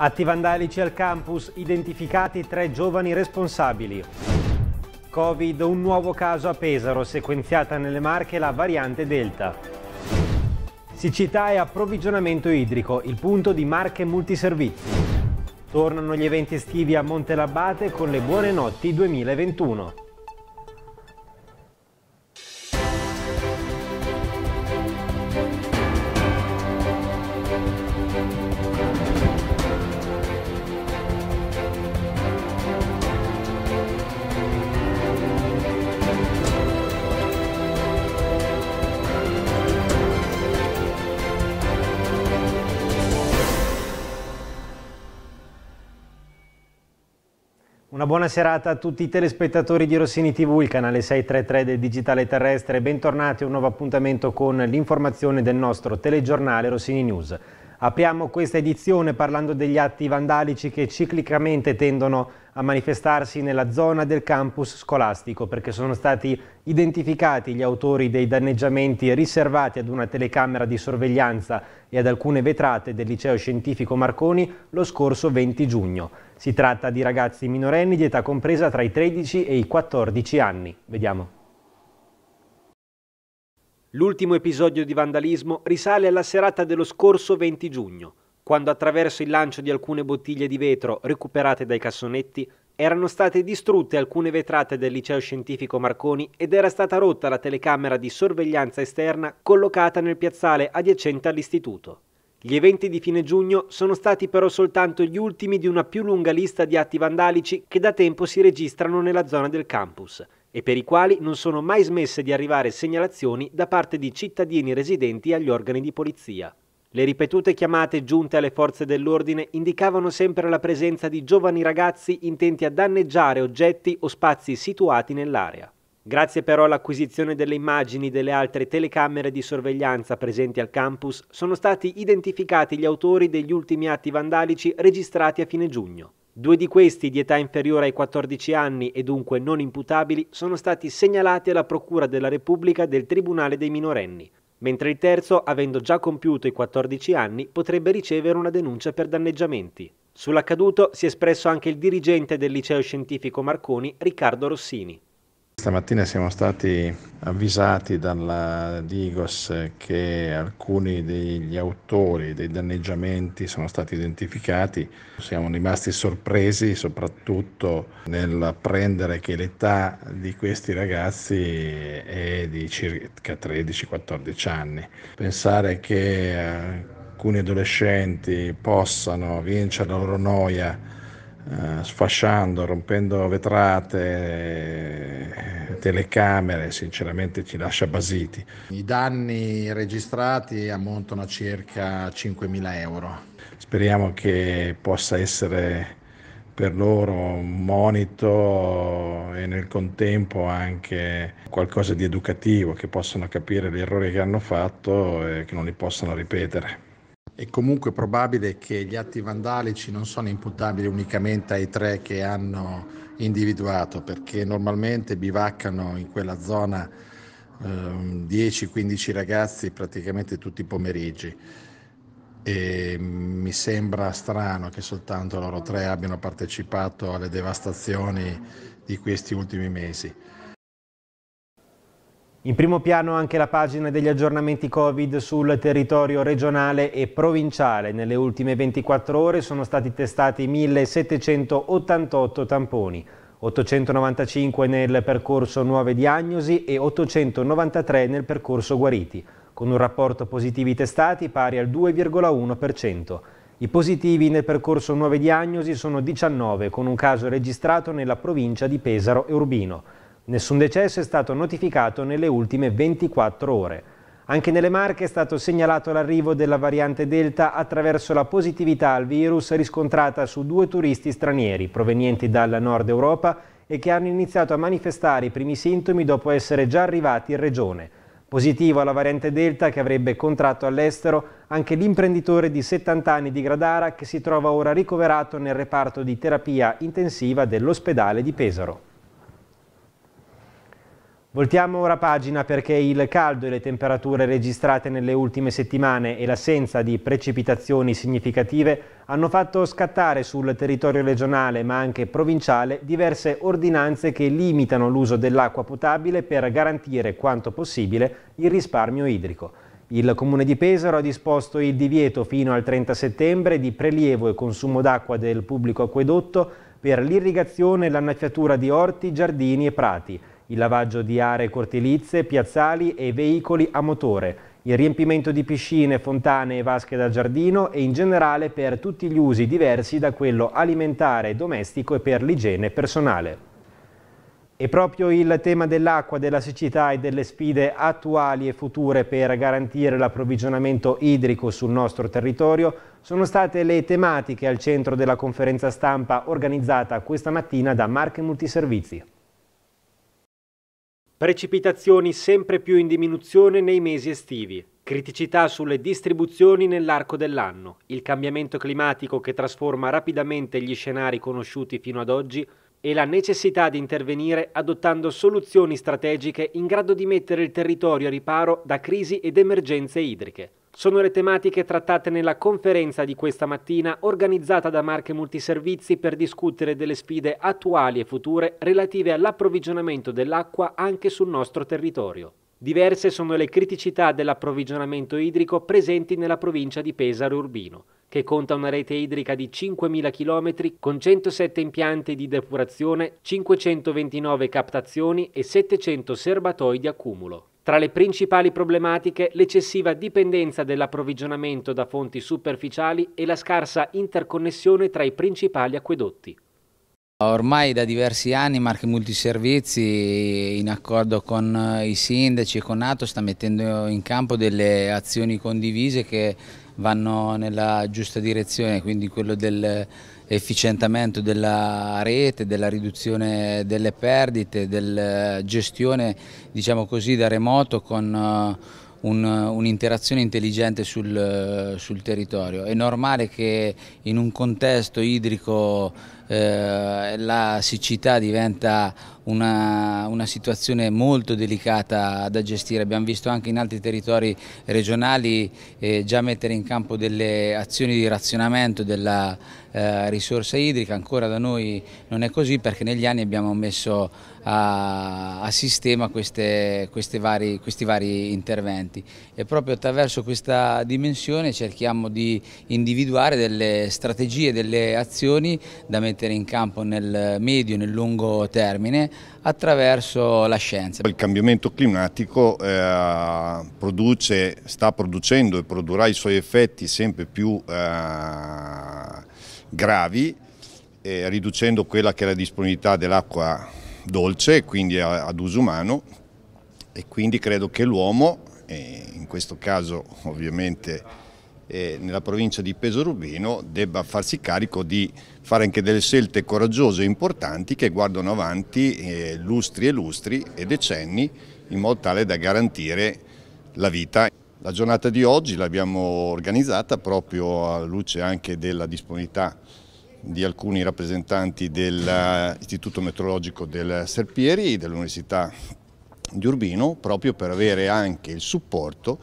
Atti vandalici al campus identificati tre giovani responsabili. Covid, un nuovo caso a Pesaro, sequenziata nelle Marche la variante Delta. Siccità e approvvigionamento idrico, il punto di Marche Multiservizi. Tornano gli eventi estivi a Monte Labbate con le Buone Notti 2021. buona serata a tutti i telespettatori di Rossini TV, il canale 633 del Digitale Terrestre. Bentornati a un nuovo appuntamento con l'informazione del nostro telegiornale Rossini News. Apriamo questa edizione parlando degli atti vandalici che ciclicamente tendono a manifestarsi nella zona del campus scolastico perché sono stati identificati gli autori dei danneggiamenti riservati ad una telecamera di sorveglianza e ad alcune vetrate del liceo scientifico Marconi lo scorso 20 giugno. Si tratta di ragazzi minorenni di età compresa tra i 13 e i 14 anni. Vediamo. L'ultimo episodio di vandalismo risale alla serata dello scorso 20 giugno quando attraverso il lancio di alcune bottiglie di vetro recuperate dai cassonetti erano state distrutte alcune vetrate del liceo scientifico Marconi ed era stata rotta la telecamera di sorveglianza esterna collocata nel piazzale adiacente all'istituto. Gli eventi di fine giugno sono stati però soltanto gli ultimi di una più lunga lista di atti vandalici che da tempo si registrano nella zona del campus e per i quali non sono mai smesse di arrivare segnalazioni da parte di cittadini residenti agli organi di polizia. Le ripetute chiamate giunte alle forze dell'ordine indicavano sempre la presenza di giovani ragazzi intenti a danneggiare oggetti o spazi situati nell'area. Grazie però all'acquisizione delle immagini delle altre telecamere di sorveglianza presenti al campus, sono stati identificati gli autori degli ultimi atti vandalici registrati a fine giugno. Due di questi, di età inferiore ai 14 anni e dunque non imputabili, sono stati segnalati alla Procura della Repubblica del Tribunale dei minorenni mentre il terzo, avendo già compiuto i 14 anni, potrebbe ricevere una denuncia per danneggiamenti. Sull'accaduto si è espresso anche il dirigente del liceo scientifico Marconi, Riccardo Rossini. Stamattina siamo stati avvisati dalla Digos che alcuni degli autori dei danneggiamenti sono stati identificati. Siamo rimasti sorpresi soprattutto nell'apprendere che l'età di questi ragazzi è di circa 13-14 anni. Pensare che alcuni adolescenti possano vincere la loro noia eh, sfasciando, rompendo vetrate, telecamere, sinceramente ci lascia basiti. I danni registrati ammontano a circa 5.000 euro. Speriamo che possa essere per loro un monito e nel contempo anche qualcosa di educativo, che possano capire gli errori che hanno fatto e che non li possano ripetere. È comunque probabile che gli atti vandalici non sono imputabili unicamente ai tre che hanno individuato, perché normalmente bivaccano in quella zona eh, 10-15 ragazzi praticamente tutti i pomeriggi. E mi sembra strano che soltanto loro tre abbiano partecipato alle devastazioni di questi ultimi mesi. In primo piano anche la pagina degli aggiornamenti Covid sul territorio regionale e provinciale. Nelle ultime 24 ore sono stati testati 1788 tamponi, 895 nel percorso nuove diagnosi e 893 nel percorso guariti, con un rapporto positivi testati pari al 2,1%. I positivi nel percorso nuove diagnosi sono 19, con un caso registrato nella provincia di Pesaro e Urbino. Nessun decesso è stato notificato nelle ultime 24 ore. Anche nelle Marche è stato segnalato l'arrivo della variante Delta attraverso la positività al virus riscontrata su due turisti stranieri provenienti dal nord Europa e che hanno iniziato a manifestare i primi sintomi dopo essere già arrivati in regione. Positivo alla variante Delta che avrebbe contratto all'estero anche l'imprenditore di 70 anni di Gradara che si trova ora ricoverato nel reparto di terapia intensiva dell'ospedale di Pesaro. Voltiamo ora pagina perché il caldo e le temperature registrate nelle ultime settimane e l'assenza di precipitazioni significative hanno fatto scattare sul territorio regionale ma anche provinciale diverse ordinanze che limitano l'uso dell'acqua potabile per garantire quanto possibile il risparmio idrico. Il Comune di Pesaro ha disposto il divieto fino al 30 settembre di prelievo e consumo d'acqua del pubblico acquedotto per l'irrigazione e l'annaffiatura di orti, giardini e prati il lavaggio di aree cortilizie, piazzali e veicoli a motore, il riempimento di piscine, fontane e vasche da giardino e in generale per tutti gli usi diversi da quello alimentare, domestico e per l'igiene personale. E proprio il tema dell'acqua, della siccità e delle sfide attuali e future per garantire l'approvvigionamento idrico sul nostro territorio sono state le tematiche al centro della conferenza stampa organizzata questa mattina da Marche Multiservizi. Precipitazioni sempre più in diminuzione nei mesi estivi. Criticità sulle distribuzioni nell'arco dell'anno. Il cambiamento climatico che trasforma rapidamente gli scenari conosciuti fino ad oggi e la necessità di intervenire adottando soluzioni strategiche in grado di mettere il territorio a riparo da crisi ed emergenze idriche. Sono le tematiche trattate nella conferenza di questa mattina organizzata da Marche Multiservizi per discutere delle sfide attuali e future relative all'approvvigionamento dell'acqua anche sul nostro territorio. Diverse sono le criticità dell'approvvigionamento idrico presenti nella provincia di Pesaro Urbino, che conta una rete idrica di 5.000 km con 107 impianti di depurazione, 529 captazioni e 700 serbatoi di accumulo. Tra le principali problematiche l'eccessiva dipendenza dell'approvvigionamento da fonti superficiali e la scarsa interconnessione tra i principali acquedotti. Ormai da diversi anni Marche Multiservizi in accordo con eh, i sindaci e con Nato sta mettendo in campo delle azioni condivise che vanno nella giusta direzione, quindi quello dell'efficientamento della rete, della riduzione delle perdite, della eh, gestione diciamo così, da remoto con eh, un'interazione un intelligente sul, sul, territorio. È normale che in un contesto idrico eh, la siccità diventa una, una, situazione molto delicata da gestire. Abbiamo visto anche in altri territori regionali eh, già mettere in campo delle azioni di razionamento della eh, risorsa idrica, ancora da noi non è così perché negli anni abbiamo messo a, a sistema queste, queste vari, questi vari interventi e proprio attraverso questa dimensione cerchiamo di individuare delle strategie, delle azioni da mettere in campo nel medio e nel lungo termine attraverso la scienza. Il cambiamento climatico eh, produce, sta producendo e produrrà i suoi effetti sempre più eh, gravi eh, riducendo quella che è la disponibilità dell'acqua dolce, quindi ad uso umano e quindi credo che l'uomo, in questo caso ovviamente nella provincia di Pesorubino, debba farsi carico di fare anche delle scelte coraggiose e importanti che guardano avanti eh, lustri e lustri e decenni in modo tale da garantire la vita. La giornata di oggi l'abbiamo organizzata proprio alla luce anche della disponibilità di alcuni rappresentanti dell'Istituto Meteorologico del Serpieri, dell'Università di Urbino, proprio per avere anche il supporto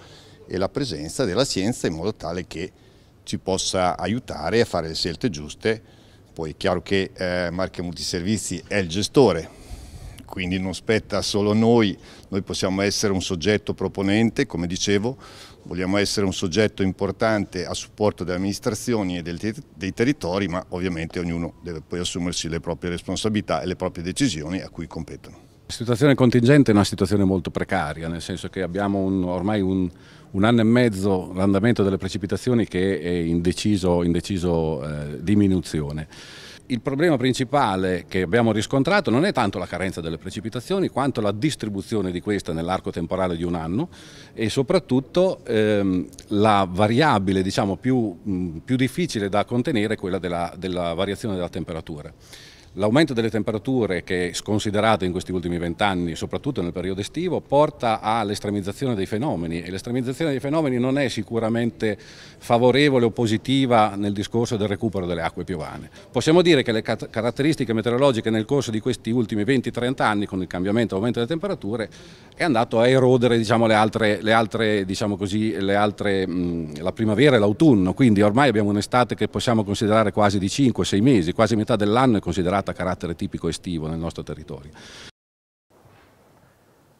e la presenza della scienza in modo tale che ci possa aiutare a fare le scelte giuste. Poi è chiaro che eh, Marche Multiservizi è il gestore, quindi non spetta solo a noi, noi possiamo essere un soggetto proponente, come dicevo, vogliamo essere un soggetto importante a supporto delle amministrazioni e dei territori, ma ovviamente ognuno deve poi assumersi le proprie responsabilità e le proprie decisioni a cui competono. La situazione contingente è una situazione molto precaria, nel senso che abbiamo un, ormai un, un, anno e mezzo l'andamento delle precipitazioni che è in deciso, in deciso eh, diminuzione il problema principale che abbiamo riscontrato non è tanto la carenza delle precipitazioni quanto la distribuzione di queste nell'arco temporale di un anno e soprattutto ehm, la variabile diciamo, più, mh, più, difficile da contenere è quella della, della variazione della temperatura. L'aumento delle temperature che è sconsiderato in questi ultimi vent'anni, soprattutto nel periodo estivo, porta all'estremizzazione dei fenomeni e l'estremizzazione dei fenomeni non è sicuramente favorevole o positiva nel discorso del recupero delle acque piovane. Possiamo dire che le caratteristiche meteorologiche nel corso di questi ultimi 20-30 anni, con il cambiamento e l'aumento delle temperature, è andato a erodere diciamo, le altre, le altre, diciamo così, le altre mh, la primavera e l'autunno, quindi ormai abbiamo un'estate che possiamo considerare quasi di 5-6 mesi, quasi metà dell'anno è considerata serata a carattere tipico estivo nel nostro territorio.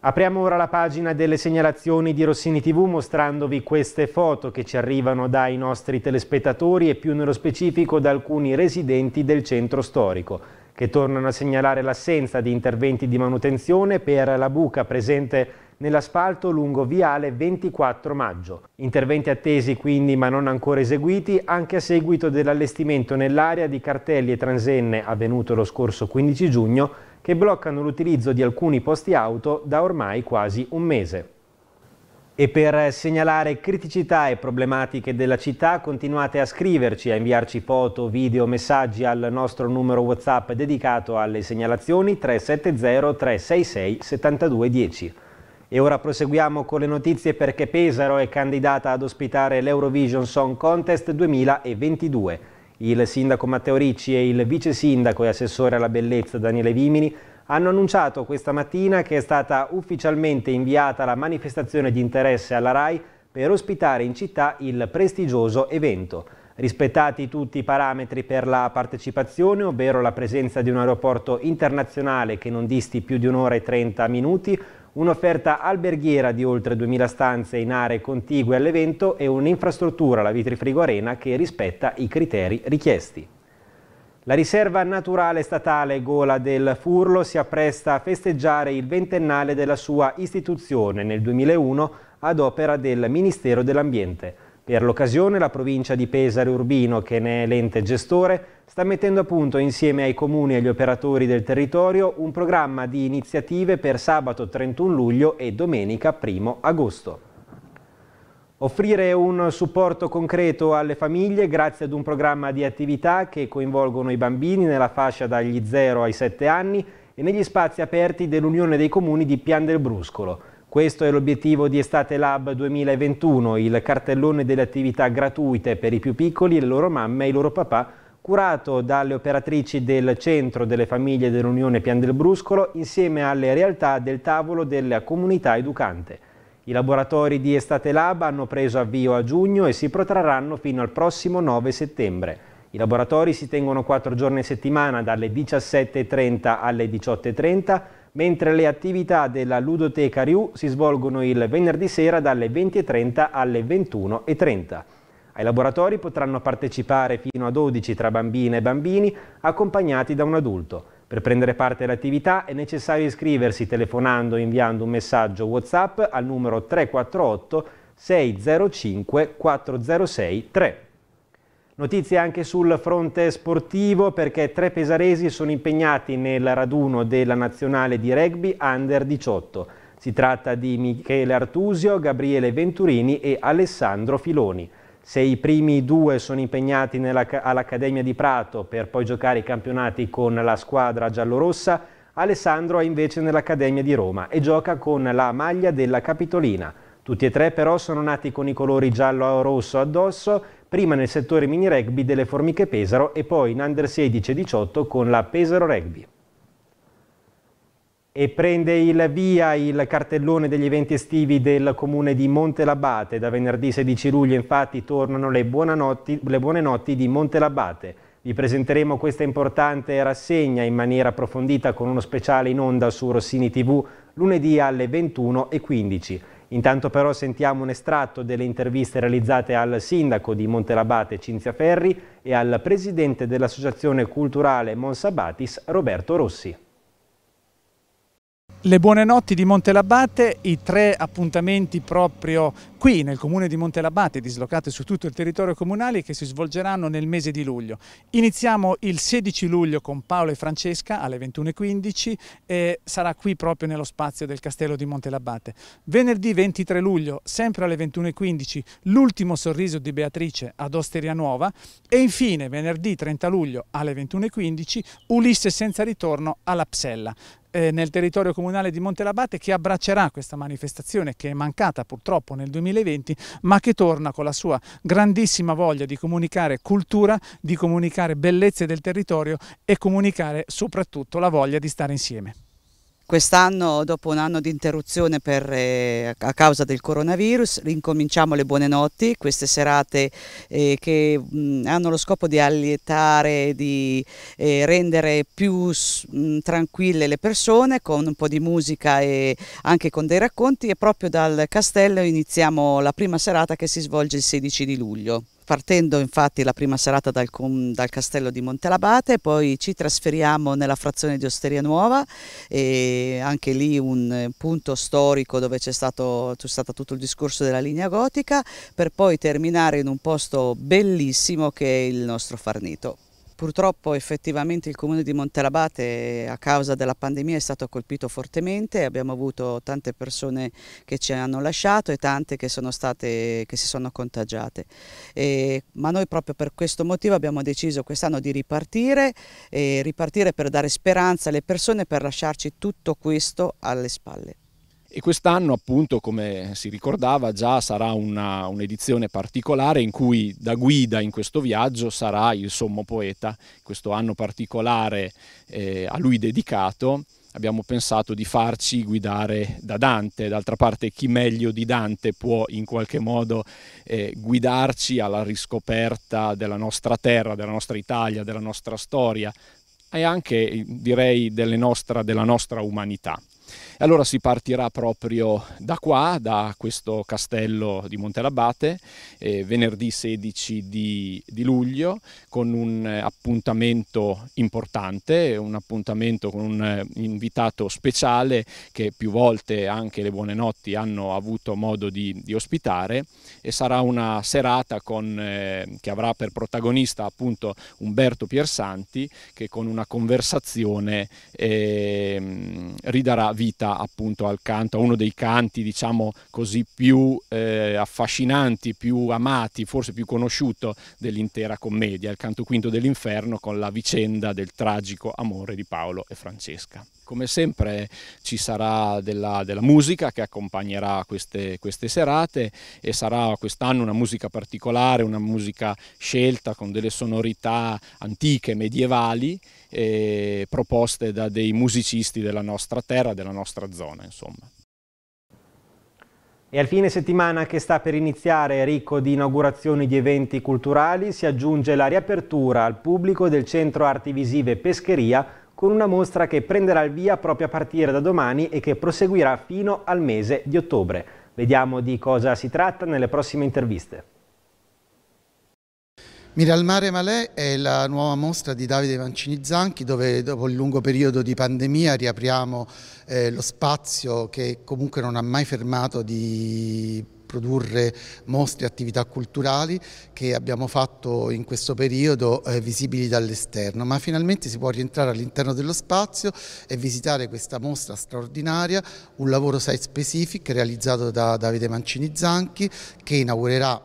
Apriamo ora la pagina delle segnalazioni di Rossini TV mostrandovi queste foto che ci arrivano dai nostri telespettatori e più nello specifico da alcuni residenti del centro storico che tornano a segnalare l'assenza di interventi di manutenzione per la buca presente nell'asfalto lungo viale 24 maggio. Interventi attesi quindi ma non ancora eseguiti anche a seguito dell'allestimento nell'area di cartelli e transenne avvenuto lo scorso 15 giugno che bloccano l'utilizzo di alcuni posti auto da ormai quasi un mese. E per segnalare criticità e problematiche della città continuate a scriverci, a inviarci foto, video, messaggi al nostro numero WhatsApp dedicato alle segnalazioni 370 366 7210. E ora proseguiamo con le notizie perché Pesaro è candidata ad ospitare l'Eurovision Song Contest 2022. Il sindaco Matteo Ricci e il vice sindaco e assessore alla bellezza Daniele Vimini hanno annunciato questa mattina che è stata ufficialmente inviata la manifestazione di interesse alla RAI per ospitare in città il prestigioso evento. Rispettati tutti i parametri per la partecipazione, ovvero la presenza di un aeroporto internazionale che non disti più di un'ora e 30 minuti, un'offerta alberghiera di oltre 2.000 stanze in aree contigue all'evento e un'infrastruttura, la Vitrifrigo Arena, che rispetta i criteri richiesti. La riserva naturale statale Gola del Furlo si appresta a festeggiare il ventennale della sua istituzione nel 2001 ad opera del Ministero dell'Ambiente. Per l'occasione la provincia di Pesare Urbino, che ne è l'ente gestore, sta mettendo a punto insieme ai comuni e agli operatori del territorio un programma di iniziative per sabato 31 luglio e domenica 1 agosto. Offrire un supporto concreto alle famiglie grazie ad un programma di attività che coinvolgono i bambini nella fascia dagli 0 ai 7 anni e negli spazi aperti dell'Unione dei Comuni di Pian del Bruscolo. Questo è l'obiettivo di Estate Lab 2021, il cartellone delle attività gratuite per i più piccoli, le loro mamme e i loro papà curato dalle operatrici del Centro delle Famiglie dell'Unione Pian del Bruscolo insieme alle realtà del tavolo della comunità educante. I laboratori di Estate Lab hanno preso avvio a giugno e si protrarranno fino al prossimo 9 settembre. I laboratori si tengono quattro giorni a settimana dalle 17.30 alle 18.30, mentre le attività della Ludoteca Riu si svolgono il venerdì sera dalle 20.30 alle 21.30. Ai laboratori potranno partecipare fino a 12 tra bambine e bambini accompagnati da un adulto. Per prendere parte all'attività è necessario iscriversi telefonando o inviando un messaggio WhatsApp al numero 348 605 406 3. Notizie anche sul fronte sportivo perché tre pesaresi sono impegnati nel raduno della nazionale di rugby under 18. Si tratta di Michele Artusio, Gabriele Venturini e Alessandro Filoni se i primi due sono impegnati all'Accademia di Prato per poi giocare i campionati con la squadra giallorossa, Alessandro è invece nell'Accademia di Roma e gioca con la maglia della Capitolina. Tutti e tre però sono nati con i colori giallo-rosso addosso, prima nel settore mini rugby delle Formiche Pesaro e poi in under 16 e 18 con la Pesaro Rugby e prende il via il cartellone degli eventi estivi del comune di Montelabate. Da venerdì 16 luglio infatti tornano le, le buone notti di Montelabate. Vi presenteremo questa importante rassegna in maniera approfondita con uno speciale in onda su Rossini TV lunedì alle 21.15. Intanto però sentiamo un estratto delle interviste realizzate al sindaco di Montelabate Cinzia Ferri e al presidente dell'associazione culturale Monsabatis Roberto Rossi. Le buone notti di Montelabbate, i tre appuntamenti proprio qui nel comune di Montelabbate, dislocati su tutto il territorio comunale, che si svolgeranno nel mese di luglio. Iniziamo il 16 luglio con Paolo e Francesca alle 21.15 e sarà qui proprio nello spazio del castello di Montelabbate. Venerdì 23 luglio, sempre alle 21.15, l'ultimo sorriso di Beatrice ad Osteria Nuova e infine venerdì 30 luglio alle 21.15 Ulisse senza ritorno alla Psella eh, nel territorio comunale di Montelabate che abbraccerà questa manifestazione che è mancata purtroppo nel 2020 ma che torna con la sua grandissima voglia di comunicare cultura, di comunicare bellezze del territorio e comunicare soprattutto la voglia di stare insieme. Quest'anno, dopo un anno di interruzione per, eh, a causa del coronavirus, rincominciamo le buone notti, queste serate eh, che mh, hanno lo scopo di allietare, di eh, rendere più mh, tranquille le persone con un po' di musica e anche con dei racconti e proprio dal castello iniziamo la prima serata che si svolge il 16 di luglio partendo infatti la prima serata dal, dal castello di Montelabate, poi ci trasferiamo nella frazione di Osteria Nuova, e anche lì un punto storico dove c'è stato, stato, tutto il discorso della linea gotica, per poi terminare in un posto bellissimo che è il nostro Farnito. Purtroppo effettivamente il comune di Montelabate a causa della pandemia è stato colpito fortemente, abbiamo avuto tante persone che ci hanno lasciato e tante che, state, che si sono contagiate. E, ma noi proprio per questo motivo abbiamo deciso quest'anno di ripartire, ripartire per dare speranza alle persone e per lasciarci tutto questo alle spalle. E quest'anno, appunto, come si ricordava, già sarà una, un'edizione particolare in cui da guida in questo viaggio sarà il sommo poeta, questo anno particolare eh, a lui dedicato. Abbiamo pensato di farci guidare da Dante, d'altra parte chi meglio di Dante può in qualche modo eh, guidarci alla riscoperta della nostra terra, della nostra Italia, della nostra storia e anche direi nostra, della nostra umanità. E Allora si partirà proprio da qua, da questo castello di Montelabate, eh, venerdì 16 di, di luglio, con un appuntamento importante, un appuntamento con un eh, invitato speciale che più volte anche le buone notti hanno avuto modo di, di ospitare e sarà una serata con, eh, che avrà per protagonista appunto Umberto Piersanti che con una conversazione eh, ridarà vita dedica appunto al canto, a uno dei canti diciamo così più eh, affascinanti, più amati, forse più conosciuto dell'intera commedia, il canto quinto dell'inferno con la vicenda del tragico amore di Paolo e Francesca. Come sempre ci sarà della, della musica che accompagnerà queste, queste serate e sarà quest'anno una musica particolare, una musica scelta con delle sonorità antiche, medievali, eh, proposte da dei musicisti della nostra terra, della nostra zona. Insomma. E al fine settimana che sta per iniziare, ricco di inaugurazioni di eventi culturali, si aggiunge la riapertura al pubblico del Centro Arti Visive Pescheria con una mostra che prenderà il via proprio a partire da domani e che proseguirà fino al mese di ottobre. Vediamo di cosa si tratta nelle prossime interviste. Miralmare Malè è la nuova mostra di Davide Mancini Zanchi dove dopo il lungo periodo di pandemia riapriamo eh, lo spazio che comunque non ha mai fermato di produrre mostre e attività culturali che abbiamo fatto in questo periodo eh, visibili dall'esterno, ma finalmente si può rientrare all'interno dello spazio e visitare questa mostra straordinaria, un lavoro site specific realizzato da Davide Mancini Zanchi che inaugurerà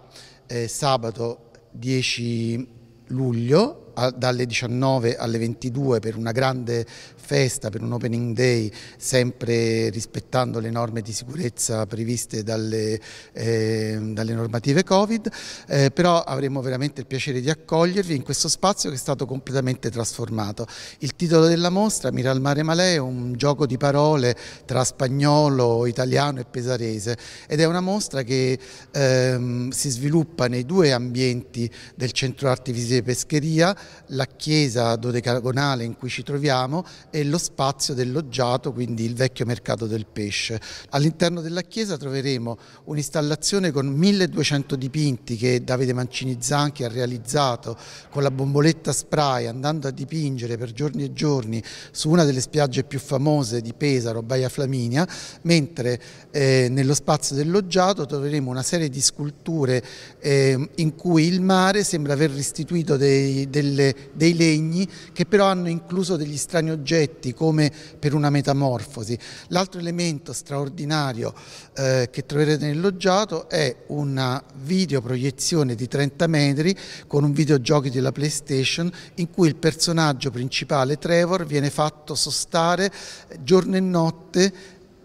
eh, sabato 10 luglio dalle 19 alle 22 per una grande festa, per un opening day, sempre rispettando le norme di sicurezza previste dalle, eh, dalle normative Covid, eh, però avremo veramente il piacere di accogliervi in questo spazio che è stato completamente trasformato. Il titolo della mostra, Mira al mare Malè, è un gioco di parole tra spagnolo, italiano e pesarese ed è una mostra che ehm, si sviluppa nei due ambienti del Centro Arti Visive Pescheria, la chiesa dodecagonale in cui ci troviamo e e lo spazio del loggiato, quindi il vecchio mercato del pesce. All'interno della chiesa troveremo un'installazione con 1200 dipinti che Davide Mancini Zanchi ha realizzato con la bomboletta spray andando a dipingere per giorni e giorni su una delle spiagge più famose di Pesaro, Baia Flaminia, mentre eh, nello spazio del loggiato troveremo una serie di sculture eh, in cui il mare sembra aver restituito dei, delle, dei legni che però hanno incluso degli strani oggetti oggetti come per una metamorfosi. L'altro elemento straordinario eh, che troverete nel loggiato è una videoproiezione di 30 metri con un videogiochi della PlayStation in cui il personaggio principale Trevor viene fatto sostare eh, giorno e notte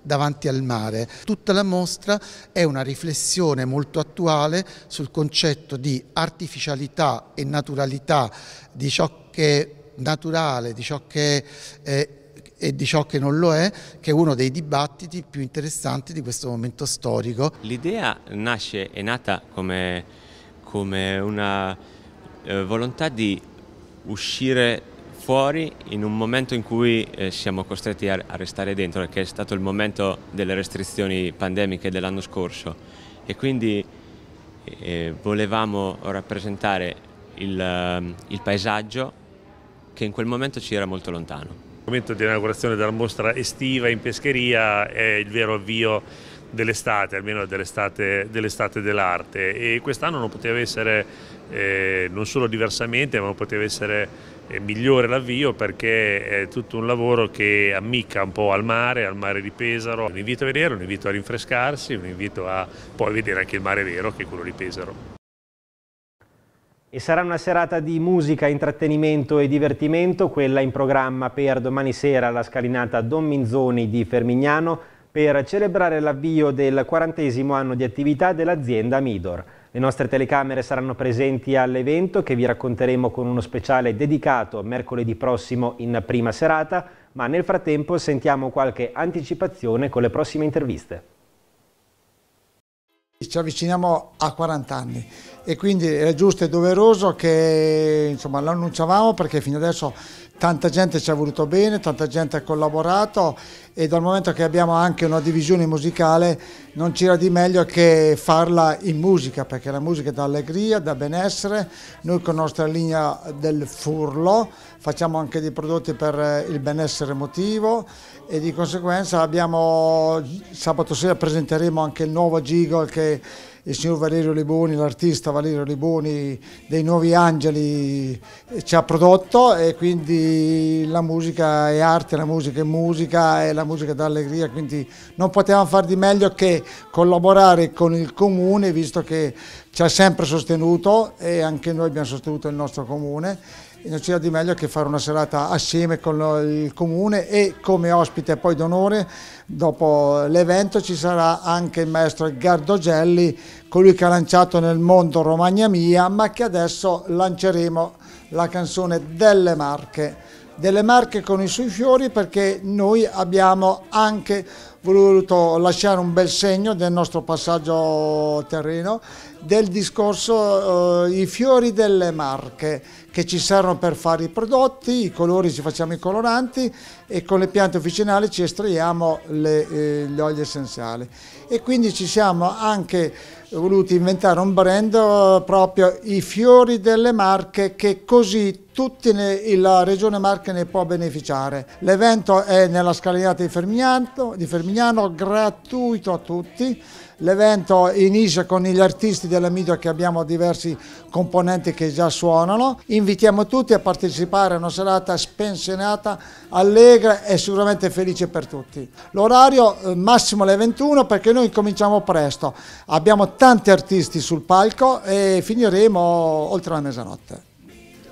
davanti al mare. Tutta la mostra è una riflessione molto attuale sul concetto di artificialità e naturalità di ciò che è naturale, di ciò che è eh, e di ciò che non lo è, che è uno dei dibattiti più interessanti di questo momento storico. L'idea nasce, è nata come, come una eh, volontà di uscire fuori in un momento in cui eh, siamo costretti a, a, restare dentro, che è stato il momento delle restrizioni pandemiche dell'anno scorso e quindi eh, volevamo rappresentare il, il paesaggio che in quel momento ci era molto lontano. Il momento di inaugurazione della mostra estiva in pescheria è il vero avvio dell'estate, almeno dell'estate, dell dell'arte e quest'anno non poteva essere eh, non solo diversamente ma poteva essere eh, migliore l'avvio perché è tutto un lavoro che ammicca un po' al mare, al mare di Pesaro. Un invito a vedere, un invito a rinfrescarsi, un invito a poi vedere anche il mare vero che è quello di Pesaro e sarà una serata di musica, intrattenimento e divertimento, quella in programma per domani sera alla scalinata Don Minzoni di Fermignano per celebrare l'avvio del quarantesimo anno di attività dell'azienda Midor. Le nostre telecamere saranno presenti all'evento che vi racconteremo con uno speciale dedicato mercoledì prossimo in prima serata, ma nel frattempo sentiamo qualche anticipazione con le prossime interviste. Ci avviciniamo a 40 anni e quindi è giusto e doveroso che lo annunciavamo perché fino adesso tanta gente ci ha voluto bene, tanta gente ha collaborato e dal momento che abbiamo anche una divisione musicale non c'era di meglio che farla in musica perché la musica dà allegria, dà benessere, noi con la nostra linea del furlo facciamo anche dei prodotti per eh, il benessere emotivo e di conseguenza abbiamo, sabato sera presenteremo anche il nuovo Gigol che il signor Valerio Liboni, l'artista Valerio Liboni dei Nuovi Angeli ci ha prodotto e quindi la musica è arte, la musica è musica e la musica dà allegria, quindi non potevamo far di meglio che collaborare con il comune visto che ci ha sempre sostenuto e anche noi abbiamo sostenuto il nostro comune non c'era di meglio che fare una serata assieme con il comune e come ospite poi d'onore dopo l'evento ci sarà anche il maestro Edgardo Gelli, colui che ha lanciato nel mondo Romagna Mia, ma che adesso lanceremo la canzone delle Marche delle Marche con i suoi fiori perché noi abbiamo anche voluto lasciare un bel segno del nostro passaggio terreno del discorso eh, i fiori delle Marche che ci servono per fare i prodotti, i colori ci facciamo i coloranti e con le piante officinali ci estraiamo le, eh, gli oli essenziali e quindi ci siamo anche voluti inventare un brand eh, proprio i fiori delle Marche che così tutta la regione Marche ne può beneficiare. L'evento è nella scalinata di Fermignano, di Fermignano gratuito a tutti L'evento inizia con gli artisti della media che abbiamo diversi componenti che già suonano. Invitiamo tutti a partecipare a una serata spensionata, allegra e sicuramente felice per tutti. L'orario eh, massimo le 21 perché noi cominciamo presto. Abbiamo tanti artisti sul palco e finiremo oltre la mezzanotte.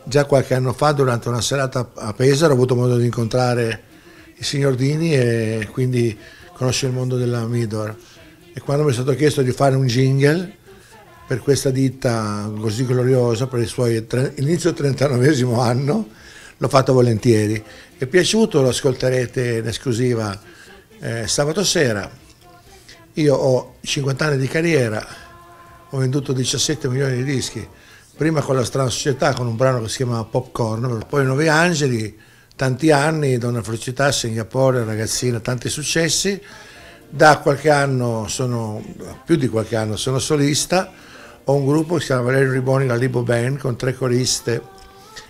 Già qualche anno fa durante una serata a Pesaro ho avuto modo di incontrare il signor Dini e quindi conosce il mondo della Midor e quando mi è stato chiesto di fare un jingle per questa ditta così gloriosa per il suo inizio 39 anno l'ho fatto volentieri è piaciuto lo ascolterete in esclusiva eh, sabato sera io ho 50 anni di carriera ho venduto 17 milioni di dischi prima con la strana società con un brano che si chiama Popcorn poi Nove Angeli tanti anni Donna Felicità Singapore Ragazzina tanti successi da qualche anno sono, più di qualche anno, sono solista, ho un gruppo che si chiama Valerio Riboni, la Libo Band, con tre coriste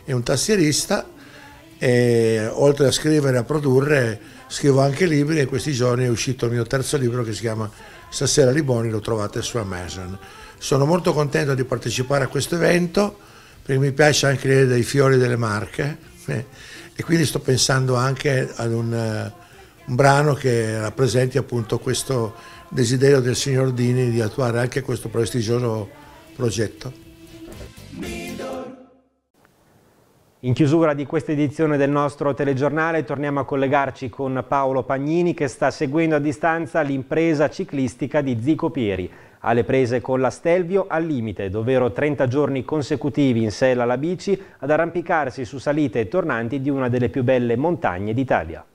e un tastierista e oltre a scrivere e a produrre scrivo anche libri e in questi giorni è uscito il mio terzo libro che si chiama Stasera Liboni, lo trovate su Amazon. Sono molto contento di partecipare a questo evento perché mi piace anche vedere dei fiori delle marche eh, e quindi sto pensando anche ad un eh, un brano che rappresenti appunto questo desiderio del signor Dini di attuare anche questo prestigioso progetto. In chiusura di questa edizione del nostro telegiornale torniamo a collegarci con Paolo Pagnini che sta seguendo a distanza l'impresa ciclistica di Zico Pieri. Alle prese con la Stelvio al limite, ovvero 30 giorni consecutivi in sella alla bici ad arrampicarsi su salite e tornanti di una delle più belle montagne d'Italia.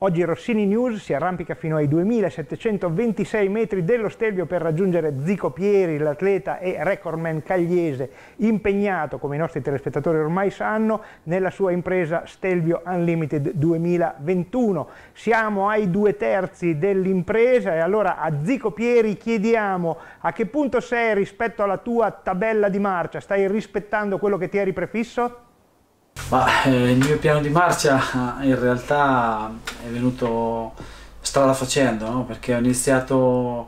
Oggi Rossini News si arrampica fino ai 2726 metri dello Stelvio per raggiungere Zico Pieri, l'atleta e recordman cagliese, impegnato, come i nostri telespettatori ormai sanno, nella sua impresa Stelvio Unlimited 2021. Siamo ai due terzi dell'impresa e allora a Zico Pieri chiediamo a che punto sei rispetto alla tua tabella di marcia, stai rispettando quello che ti eri prefisso? Ma eh, il mio piano di marcia eh, in realtà è venuto strada facendo, no? perché ho iniziato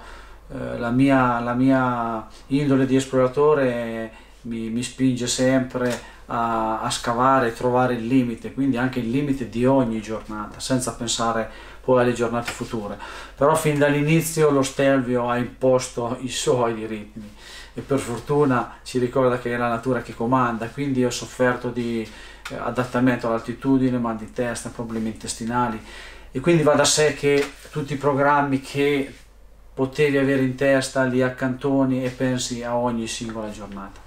eh, la, mia, la, mia, indole di esploratore mi, mi spinge sempre a, a, scavare e trovare il limite, quindi anche il limite di ogni giornata, senza pensare poi alle giornate future. Però fin dall'inizio lo Stelvio ha imposto i suoi ritmi e per fortuna ci ricorda che è la natura che comanda, quindi ho sofferto di eh, adattamento all'altitudine, mal di testa, problemi intestinali e quindi va da sé che tutti i programmi che potevi avere in testa li accantoni e pensi a ogni singola giornata.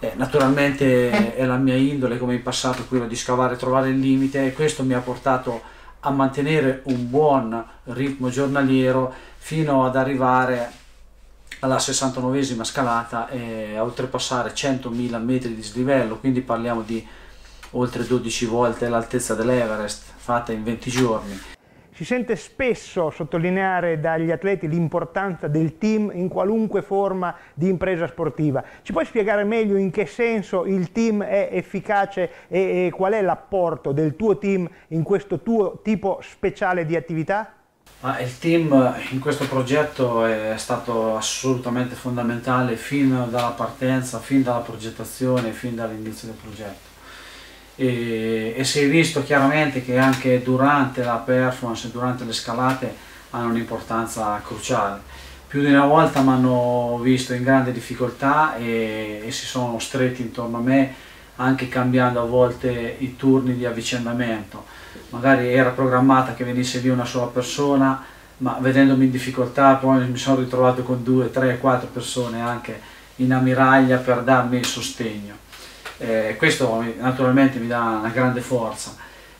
Eh, naturalmente è la mia indole, come in passato, quello di scavare e trovare il limite e questo mi ha portato a mantenere un buon ritmo giornaliero fino ad arrivare alla 69esima scalata e a oltrepassare 100.000 metri di slivello, quindi parliamo di oltre 12 volte l'altezza dell'Everest, fatta in 20 giorni. Si sente spesso sottolineare dagli atleti l'importanza del team in qualunque forma di impresa sportiva. Ci puoi spiegare meglio in che senso il team è efficace e, e qual è l'apporto del tuo team in questo tuo tipo speciale di attività? Ma il team eh, in questo progetto è stato assolutamente fondamentale fin dalla partenza, fin dalla progettazione, fin dall'inizio del progetto e, e si è visto chiaramente che anche durante la performance, durante le scalate hanno un'importanza cruciale. Più di una volta mi hanno visto in grande difficoltà e, e si sono stretti intorno a me anche cambiando a volte i turni di avvicendamento. Magari era programmata che venisse lì una sola persona, ma vedendomi in difficoltà poi mi sono ritrovato con due, tre, quattro persone anche in ammiraglia per darmi il sostegno. Eh, questo naturalmente mi dà una grande forza.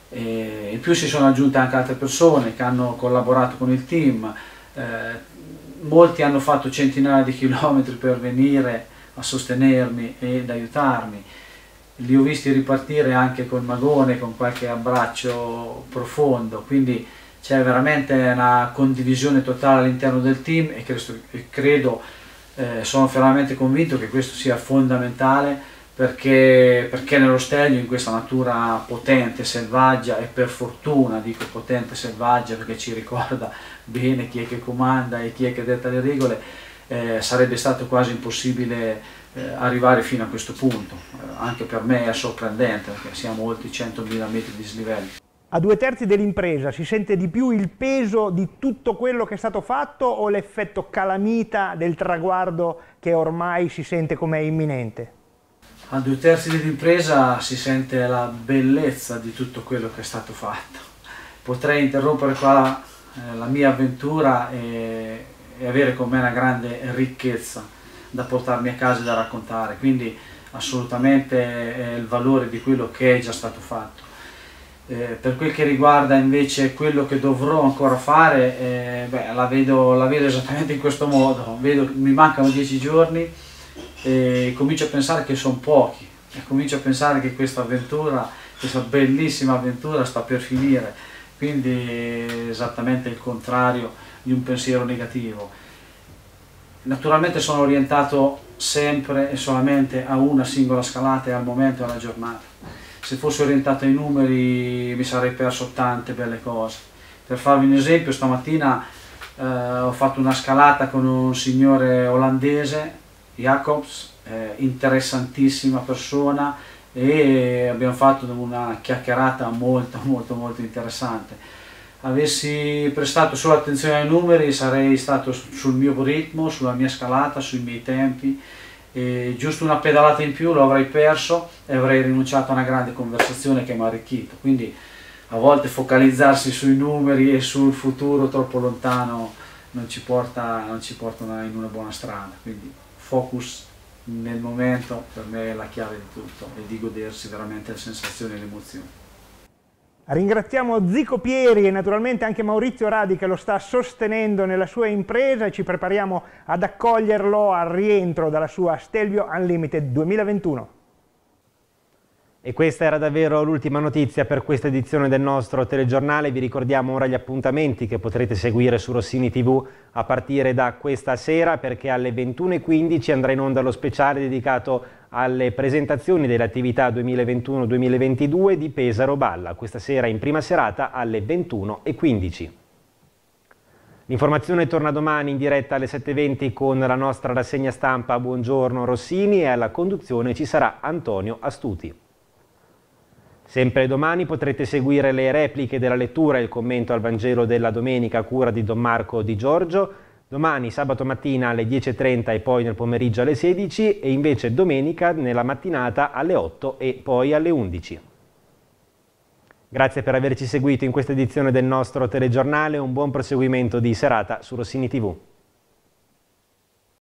Eh, in più si sono aggiunte anche altre persone che hanno collaborato con il team, eh, molti hanno fatto centinaia di chilometri per venire a sostenermi ed aiutarmi. Li ho visti ripartire anche col magone, con qualche abbraccio profondo, quindi c'è veramente una condivisione totale all'interno del team e credo, credo eh, sono veramente convinto che questo sia fondamentale perché, perché nello stelio, in questa natura potente, selvaggia e per fortuna dico potente, selvaggia perché ci ricorda bene chi è che comanda e chi è che detta le regole, eh, sarebbe stato quasi impossibile eh, arrivare fino a questo punto, eh, anche per me è sorprendente perché siamo oltre 100.000 metri di slivello. A due terzi dell'impresa si sente di più il peso di tutto quello che è stato fatto o l'effetto calamita del traguardo che ormai si sente come imminente? a due terzi dell'impresa si sente la bellezza di tutto quello che è stato fatto. Potrei interrompere qua la, eh, la mia avventura e, e, avere con me una grande ricchezza da portarmi a casa e da raccontare, quindi assolutamente il valore di quello che è già stato fatto. Eh, per quel che riguarda invece quello che dovrò ancora fare, eh, beh, la, vedo, la, vedo, esattamente in questo modo, vedo, mi mancano dieci giorni, e comincio a pensare che sono pochi e comincio a pensare che questa avventura, questa bellissima avventura sta per finire, quindi è esattamente il contrario di un pensiero negativo. Naturalmente sono orientato sempre e solamente a una singola scalata e al momento e alla giornata. Se fossi orientato ai numeri mi sarei perso tante belle cose. Per farvi un esempio, stamattina eh, ho fatto una scalata con un signore olandese Jacobs, eh, interessantissima persona e abbiamo fatto una chiacchierata molto molto molto interessante. Avessi prestato solo attenzione ai numeri sarei stato sul mio ritmo, sulla mia scalata, sui miei tempi e giusto una pedalata in più lo avrei perso e avrei rinunciato a una grande conversazione che mi ha arricchito. Quindi a volte focalizzarsi sui numeri e sul futuro troppo lontano non ci porta, non ci porta in una buona strada. Quindi focus nel momento per me è la chiave di tutto e di godersi veramente le sensazioni e le emozioni. Ringraziamo Zico Pieri e naturalmente anche Maurizio Radi che lo sta sostenendo nella sua impresa e ci prepariamo ad accoglierlo al rientro dalla sua Stelvio Unlimited 2021. E questa era davvero l'ultima notizia per questa edizione del nostro telegiornale. Vi ricordiamo ora gli appuntamenti che potrete seguire su Rossini TV a partire da questa sera perché alle 21.15 andrà in onda lo speciale dedicato alle presentazioni delle attività 2021-2022 di Pesaro Balla, questa sera in prima serata alle 21.15. L'informazione torna domani in diretta alle 7.20 con la nostra rassegna stampa Buongiorno Rossini e alla conduzione ci sarà Antonio Astuti. Sempre domani potrete seguire le repliche della lettura e il commento al Vangelo della domenica a cura di Don Marco Di Giorgio, domani sabato mattina alle 10.30 e poi nel pomeriggio alle 16 e invece domenica nella mattinata alle 8 e poi alle 11. Grazie per averci seguito in questa edizione del nostro telegiornale, un buon proseguimento di serata su Rossini TV.